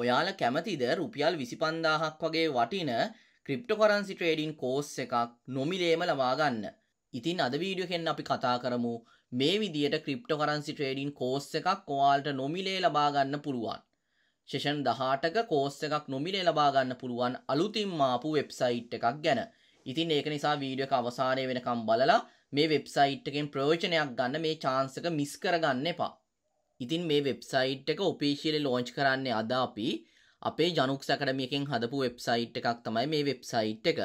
ඔයාල කැමතිද රුපියල් විසිපන්දාහක් වගේ වටින ක්‍රිප්ටොකරන්සි ට්‍රේඩින් කෝස් එකක් නොමිලේම ලබාගන්න. ඉතින් අද වීඩියෝහෙන් අපි කතා කරමු මේ විදියට ක්‍රිප්ටොකරන්සි ට්‍රේඩින් කෝස් එකක් ඔයාල්ට නොමිලේ ලබාගන්න පුළුවන්. ෂෙෂන් දහටක කෝස් එකක් නොමිලේ ලබාගන්න පුළුවන් අලුතිම්මාපු වෙබ්සයිට් එකක් ගැන. ඉතින් ඒක නිසා වීඩියක අවසානය වෙනකම් බලලා මේ වෙබ්සයිට්කෙන් ප්‍රෝචනයක් ගන්න මේ චාන්සක මිස් කරගන්න එපා. ඉතින් මේ වෙබ්සයිට් එක ඔපිශියලි ලෝංච් කරන්නේ අද අපි අපේ ජනුක්ස අකඩමියකින් හදපු වෙබ්සයිට් එකක් තමයි මේ වෙබ්සයිට් එක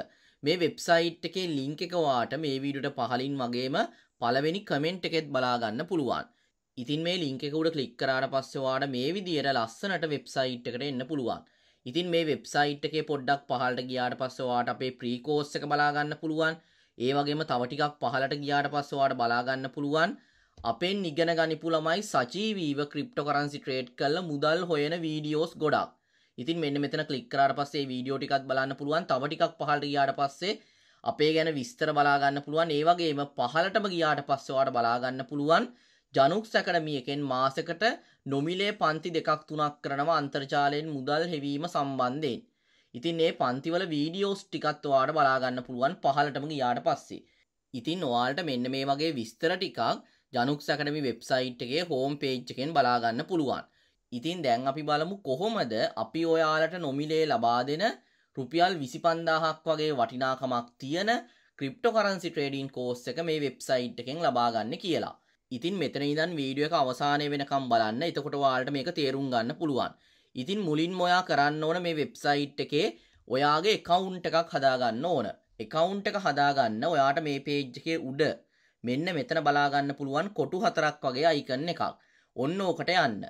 මේ වෙබ්සයිට් එකේ ලිංක එකවාට මේ වීඩට පහලින් වගේම පළවෙනි කමෙන්ට් එකෙත් බලාගන්න පුළුවන් ඉතින් මේ ලිංක එක උඩ කලික් කරාට පස්සෙවාට මේ විදියට ලස්සනට වෙබ්සයිට් එකට එන්න පුළුවන් ඉතින් මේ වෙබ්සයිට් එකේ පොඩ්ඩක් පහලට ගියාට පස්සවාට අපේ ප්‍රීකෝස් එක බලාගන්න පුළුවන් ඒ වගේම තවටිකක් පහලට ගියාට පස්සවාට බලාගන්න පුළුවන් අපෙන් ඉගෙන ගනිපු ළමයි සජීවීව ක්‍රිප්ටොකරන්සි ට්‍රේඩ් කල්ල මුදල් හොයන වීඩියෝස් ගොඩක් ඉතින් මෙන්න මෙතන කලික්කරට පස්සේ වීඩියෝ ටිකක් බලන්න පුළුවන් තව ටිකක් පහළට ගියාට පස්සේ අපේ ගැන විස්තර බලාගන්න පුළුවන් ඒ වගේම පහලටම ගියාට පස්සේ ඔයාලට බලාගන්න පුළුවන් ජනුක්ස් ඇකඩමි එකෙන් මාසෙකට නොමිලේ පන්ති දෙකක් තුනක් කරනවා අන්තර්ජාලයෙන් මුදල් හෙවීම සම්බන්ධයෙන්. ඉතින් මේ පන්තිවල වීඩියෝස් ටිකත් ඔයාලට බලාගන්න පුළුවන් පහලටම ගියාට පස්සේ. ඉතින් ඔයාලට මෙන්න මේ වගේ විස්තර ටිකක් ජනුක්සකටමි වෙබ්සයිට්ගේ හෝම් පේච්චකෙන් බලාගන්න පුළුවන් ඉතින් දැන් අපි බලමු කොහොමද අපි ඔයාලට නොමිලේ ලබා දෙන රුපියල් විසි පන්දාහක් වගේ වටිනාකමක් තියෙන ක්‍රිප්ට කරන්සි ට්‍රේඩීන් කෝස් එක මේ වෙබ්සයිට් එකෙන් ලබාගන්න කියලා ඉතින් මෙතන ඉදන් වීඩියෝ එක අවසානය වෙනකම් බලන්න එතකොට වාලට මේක තේරුම් ගන්න පුළුවන් ඉතින් මුලින් මොයා කරන්න ඕන මේ වෙබ්සයිට් එකේ ඔයාගේ එකවුන්් එකක් හදාගන්න ඕන එකවුන්් එක හදාගන්න ඔයාට මේ පේජ්ජකේ උඩ මෙන්න මෙතන බලාගන්න පුළුවන් කොටු හතරක් වගේ අයිකන් එකක්. ඔන්න ඕකට යන්න.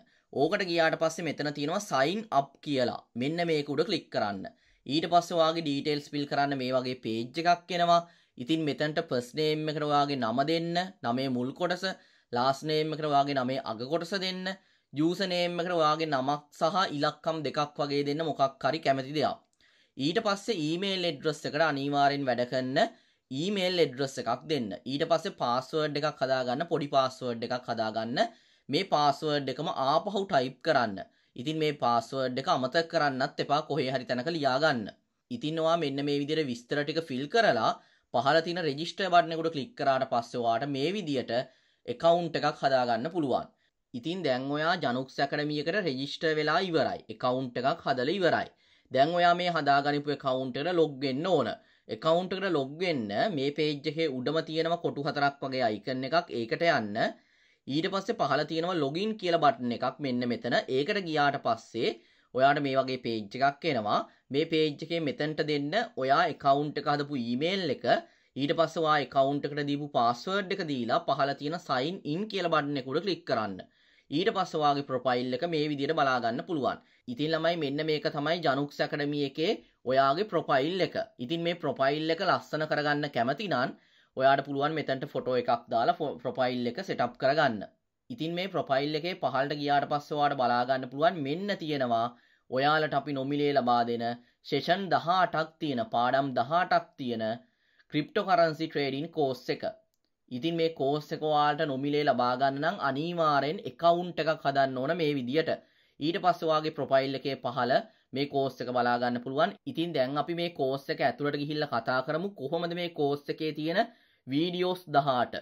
ඕකට ගියාට පස්සේ මෙතන තියෙනවා sign up කියලා. මෙන්න මේක උඩ ක්ලික් කරන්න. ඊට පස්සේ ඔයාගේ details fill කරන්න මේ වගේ page එකක් එනවා. ඉතින් මෙතැන්ට පස් නේම් එකට ඔයාගේ නම දෙන්න නමේ මුල් කොටස ලාස් නේම් එකට ඔයාගේ නමේ අග කොටස දෙන්න යූස නේම් එකට ඔයාගේ නමක් සහ ඉලක්කම් දෙකක් වගේ දෙන්න මොකක් හරි කැමති දෙයක් ඊට පස්සේ ඊමේල් ඇඩ්‍රස් එකට අනිවාර්යෙන් වැඩ කරන්න ඊමේල් එඩ්‍රස් එකක් දෙන්න ඊට පස්සේ පාස්වර්ඩ් එකක් හදාගන්න පොඩි පාස්වර්ඩ් එකක් හදාගන්න මේ පාස්වර්ඩ් එකම ආපහු ටයිප් කරන්න ඉතින් මේ පාස්වර්ඩ් එක අමතක කරන්නත් එපා කොහේ හරි තැනක ලියාගන්න ඉතින්වා මෙන්න මේ විදිර විස්තර ටික ෆිල් කරලා පහලතින රෙජිස්ටර් බට්නකුට කලික් කරාට පස්සෙවාට මේ විදියට එකවුන්් එකක් හදාගන්න පුළුවන් ඉතින් දැන් ඔයා ජනුක්ස් සැකඩමියකට රෙජිස්ට වෙලා ඉවරයි එකවුන්් එකක් හදල ඉවරයි දැන් ඔයා මේ හදාගනිපු කවුන්ටට ලොග්ගෙන්න්න ඕන එකවුන්ටකට ලොග්වෙන්න මේ පේජ්ජහේ උඩම තියෙනව කොටු හතරක් වගේ අයිකන්න එකක් ඒකට යන්න ඊට පස්සේ පහල තියෙනවා ලොගින් කියල බටන එකක් මෙන්න මෙතන ඒකට ගියාට පස්සේ ඔයාට මේ වගේ පේජ් එකක් එනවා මේ පේජ් එකේ මෙතැන්ට දෙන්න ඔයා එකවුන්ට එක හදපු ඊමේල් එක ඊට පස්සවා එකවුන්ටකට දීපු පාස්වර්ඩ් එක දීලා පහල තියෙන සයින් ඉන් කියල බටනෙකුට කලික් කරන්න ඊට පස්සවාගේ ප්‍රොපයිල් එක මේ විදිට බලාගන්න පුළුවන් ඉතින් ළමයි මෙන්න මේක තමයි ජනුක්සකඩමිය එකේ ඔයාගේ ප්‍රොපයිල් එක ඉතින් මේ ප්‍රොපයිල් එක ලස්සන කරගන්න කැමතිනන් ඔයාට පුළුවන් මෙතැන්ට ෆොටෝ එකක් දාලා ප්‍රොපයිල් එක සෙටප් කරගන්න ඉතින් මේ ප්‍රොපයිල් එකේ පහල්ට ගියාට පස්සවාට බලාගන්න පුළුවන් මෙන්න තියෙනවා ඔයාලට අපි නොමිලේ ලබා දෙන ෂේෂන් දහටක් තියෙන පාඩම් දහටක් තියෙන ක්‍රිප්ටෝ කරන්සි ට්‍රේඩින් කෝස් එක ඉතින් මේ කෝස් එකවාට නොමිලේ ලබාගන්න නම් අනිවාරයෙන් එකවුන්් එකක් හදන්න ඕන මේ විදියට ඊට පස්සවාගේ ප්‍රොපයිල් එකේ පහල මේ කෝස්සක බලාගන්න පුළුවන් ඉතින් දැන් අපි මේ කෝස්සක ඇතුළට ගිහිල්ල කතා කරමු කොහොමද මේ කෝස්සකේ තියෙන වීඩියෝස් දහට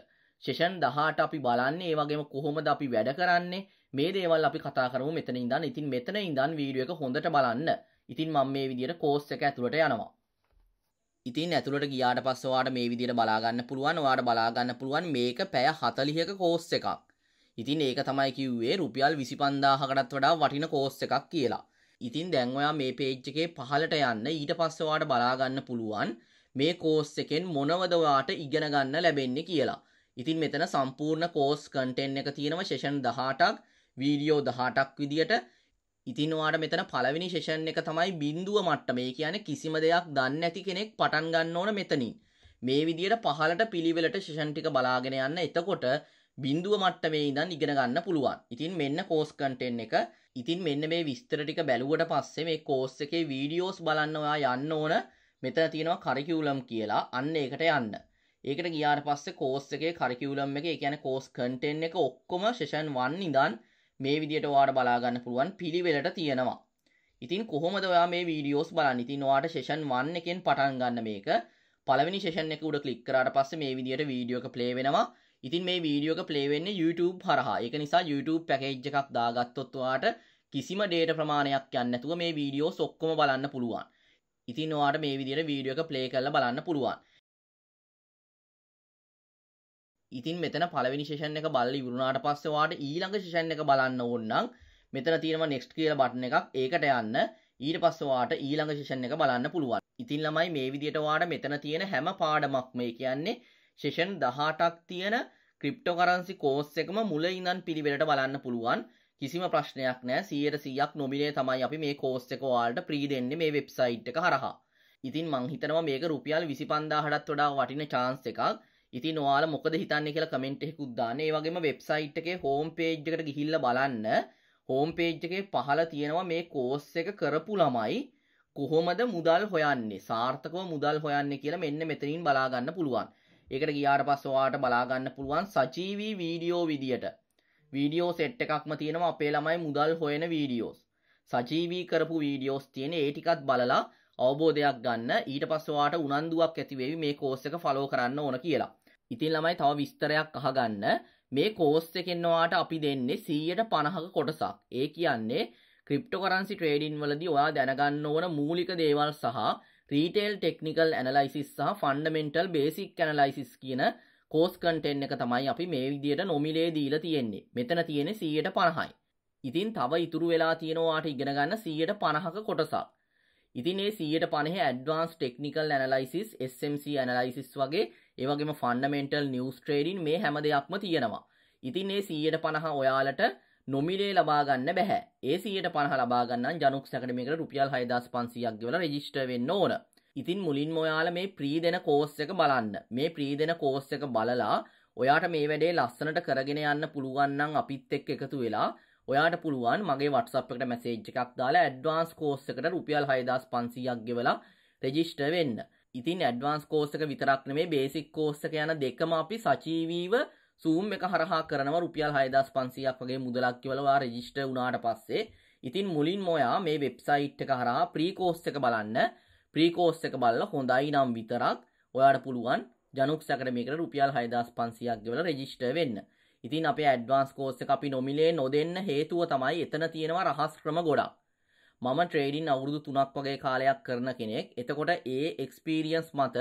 ෂෙෂන් දහට අපි බලන්නේ ඒවගේම කොහොමද අපි වැඩ කරන්නේ මේ දේවල් අපි කතා කරමු මෙතන ඉඳන් ඉතින් මෙතන ඉඳන් වීඩියෝ එක හොඳට බලන්න ඉතින් මම මේ විදියට කෝස් එක ඇතුළට යනවා. ඉතින් ඇතුළට ගියාට පස්ස ඔයාට මේ විදියට බලාගන්න පුළුවන් ඔයාට බලාගන්න පුළුවන් මේක පැය 40ක කෝස් එකක්. ඉතින් ඒක තමයි කිව්වේ රුපියල් විසි පන්දාහකටත් වඩා වටින කෝස්ස එකක් කියලා. ඉතින් දැන්වයා මේ පේච්චකේ පහලට යන්න ඊට පස්සවාට බලාගන්න පුළුවන් මේ කෝස් එකෙන් මොනවදවාට ඉගෙනගන්න ලැබෙන්නේ කියලා. ඉතින් මෙතන සම්පූර්ණ කෝස් කටෙන් එක තියෙනව ශේෂන් දහටක් වීඩියෝ දහටක් විදිට ඉතින්වාට මෙතන පලවිනි ශේෂන් එක තමයි බින්දුව මට්ට මේ කියන කිසිම දෙයක් දන්න ඇති කෙනෙක් පටන් ගන්න ඕන මෙතනින්. මේ විදියට පහලට පිළිවෙලට ශේෂන්ටික බලාගෙන යන්න එතකොට බින්දුව මට්ටමේ ඉඳන් ඉගෙන ගන්න පුළුවන්. ඉතින් මෙන්න කෝස් කන්ටෙන්ට් එක. ඉතින් මෙන්න මේ විස්තර ටික බැලුවට පස්සේ මේ කෝස් එකේ වීඩියෝස් බලන්න ඔයා යන්න ඕන. මෙතන තියෙනවා කරිකියුලම් කියලා. අන්න ඒකට යන්න. ඒකට ගියාට පස්සේ කෝස් එකේ කරිකියුලම් එකේ කියන්නේ කෝස් කන්ටෙන්ට් එක ඔක්කොම session 1 ඉඳන් මේ විදියට ඔයාට බලා ගන්න පුළුවන් පිළිවෙලට තියෙනවා. ඉතින් කොහොමද ඔයා මේ වීඩියෝස් බලන්න. ඉතින් ඔයාට session 1 එකෙන් පටන් ගන්න මේක. පළවෙනි session එක උඩ ක්ලික් කරාට පස්සේ මේ විදියට වීඩියෝ එක ප්ලේ වෙනවා. ඉතින් මේ වීඩියෝක පලේවෙන්න YouTube හරහා එක නිසා YouTube පැකේජ් එකක් දාගත්තොත්වාට කිසිම ඩේට ප්‍රමාණයක් යන්නතුව මේ වීඩියෝ සොක්කොම බලන්න පුළුවන් ඉතින් වාට මේ විදිර වීඩියෝක පලේ කරල බලන්න පුළුවන් ඉතින් මෙතන පලවිනි ශේෂන් එක බල්ල ඉවරුණාට පස්සවාට ඊළඟ ශෂන් එක බලන්න ඕන්නම් මෙතන තියෙනම නෙක්ස්ට් කියල බටන එකක් ඒකට යන්න ඊට පස්සවාට ඊළඟ ශෂන් එක බලන්න පුළුවන් ඉතින් ළමයි මේ විදිටවාට මෙතන තියෙන හැම පාඩමක් මේ කියන්නේ ශෙෂන් දහටක් තියෙන ක්‍රිප්ටෝකරන්සි කෝස් එකම මුල ඉඳන් පිළිවෙලට බලන්න පුළුවන් කිසිම ප්‍රශ්නයක් නෑ සියයට සියක් නොමිනේ තමයි අපි මේ කෝස් එක වාල්ට ප්‍රීඩෙන්න්නේ මේ වෙබ්සයිට් එක හරහා ඉතින් මංහිතනවා මේක රුපියල් විසි පන්දාහටත් වඩා වටින චාන්ස් එකක් ඉති නොවාල මොකද හිතන්න කියලා කමෙන්ට්ෙකුද්දාන ඒ වගේම වෙබ්සයිට් එකේ හෝම් පේජ්කට ගිහිල්ල බලන්න හෝම් පේජ්ජගේ පහල තියෙනවා මේ කෝස් එක කරපු ළමයි කොහොමද මුදල් හොයන්නේ සාර්ථකව මුදල් හොයන්න කියලා මෙන්න මෙතනින් බලාගන්න පුළුවන් ඒකට ගියාට පස්සවාට බලාගන්න පුළුවන් සචීවී වීඩියෝ විදියට වීඩියෝ සෙට් එකක්ම තියෙනවා අපේ ළමයි මුදල් හොයන වීඩියෝස් සජීවී කරපු වීඩියෝස් තියෙන ඒටිකත් බලලා අවබෝධයක් ගන්න ඊට පස්සවාට උනන්දුවක් ඇතිවේවි මේ කෝස් එක ෆලෝ කරන්න ඕන කියලා. ඉතින් ළමයි තව විස්තරයක් අහගන්න මේ කෝස් එකෙන්වාට අපි දෙන්නේ සීයට පණහක කොටසක්. ඒ කියන්නේ ක්‍රිප්ටෝකරන්සි ට්‍රේඩින් වලදී ඔයා දැනගන්න ඕන මූලික දේවල් සහ රීටේල් ටෙක්නිකල් ඇනලයිසිස් සහ ෆන්ඩමෙන්ටල් බේසික් ඇනලයිසිස් කියන කෝස් කටෙන් එක තමයි අපි මේ විදියට නොමිලේ දීල තියෙන්නේ මෙතන තියෙන සීයට පණහයි ඉතින් තව ඉතුරු වෙලා තියෙනවාට ඉගෙනගන්න සීයට පණහක කොටසක් ඉතින් ඒ සියයට පනෙහ advance technical analysis SMC analysis වගේ ඒවගේම ෆන්ඩමෙන්ටල් නිියස් ට්‍රේඩින් මේ හැම දෙයක්ම තියෙනවා. ඉතින් ඒ සීයට පණහ ඔයාලට නොමිලේ ලබාගන්න බැහැ ඒ සියට පහ ලබාගන්න ජනුක් සැකටමිකට රුපියල් හයදස් පන්සියක් ගවල රජිස්ට වෙන්න ඕන ඉතින් මුලින් ඔයාල මේ ප්‍රීදෙන කෝස්ස එක බලන්න මේ ප්‍රීදෙන කෝස්ස එක බලලා ඔයාට මේ වැඩේ ලස්සනට කරගෙන යන්න පුළුවන්නම් අපිත් එක් එකතු වෙලා ඔයාට පුළුවන් මගේ වටසප්කට මැසේජ් එකක් දාලා ඇඩ්වාන්ස් කෝස්සකට රුපියල් හයදස් පන්සියක් ගෙවලා රෙජිස්ට වෙන්න ඉතින් ඇඩ්වාන්ස් කෝස්සක විතරක්න මේ බේසික් කෝස්සක යන දෙකම අපි සචීවීව සූම් එක හරහා කරනව රුපියල් හයදස් පන්සියක් වගේ මුදලක් කියවලවා රෙජිස්ට වුණාට පස්සේ ඉතින් මුලින් මොයා මේ වෙබ්සයිට් එක හරහා ප්‍රීකෝස් එක බලන්න ප්‍රීකෝස් එක බල්ල හොඳයි නම් විතරක් ඔයාට පුළුවන් ජනුක් සැකරමිකට රුපියල් හයදස් පන්සියක් ගෙවල රෙජිස්ට වෙන්න ඉතින් අපේ ඇඩ්වාන්ස් කෝස්ස අපි නොමිලේ නොදන්න හේතුව තමයි එතන තියෙනවා රහස් ක්‍රම ගොඩක් මම ට්‍රේඩින් අවුරුදු තුනක් වගේ කාලයක් කරන කෙනෙක් එතකොට ඒ එක්ස්පීරියන්ස් මත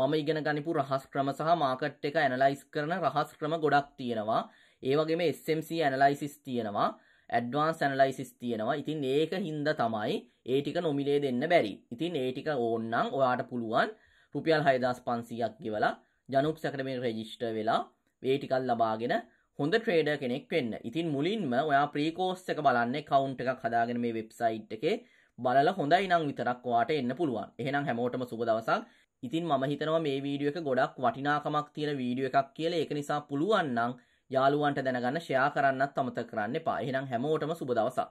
මම ඉගෙන ගනිපු රහස් ක්‍රම සහ මාකට් එක ඇනලයිස් කරන රහස් ක්‍රම ගොඩක් තියෙනවා ඒවගේම SMC ඇනලයිසිස් තියෙනවා ඇඩ්වාන්ස් ඇනලයිසිස් තියෙනවා ඉතින් ඒක හින්ද තමයි ඒ ටික නොමිලේ දෙන්න බැරි ඉතින් ඒ ටික ඕන්නම් ඔයාට පුළුවන් රුපියල් හයදස් පන්සියක් ගෙවලා ජනුක් සැකටමෙන් රෙජිස්ට වෙලා වේටිකල් ලබාගෙන හොඳ ට්‍රේඩ කෙනෙක් වෙන්න ඉතින් මුලින්ම ඔයා ප්‍රීකෝස් එක බලන්න කවුන්් එකක් හදාගෙන මේ වෙබ්සයිට් එකේ බලල හොඳයි නම් විතරක් වාට එන්න පුළුවන් එහෙනම් හැමෝටම සුබ දවසක් ඉතින් මම හිතනවා මේ වීඩියෝ එක ගොඩක් වටිනාකමක් තියෙන වීඩියෝ එකක් කියලා ඒක නිසා පුළුවන් නම් යාළුවන්ට දැනගන්න ෂෙයා කරන්නත් අමතක කරන්න එපා. එහෙනම් හැමෝටම සුබ දවසක්.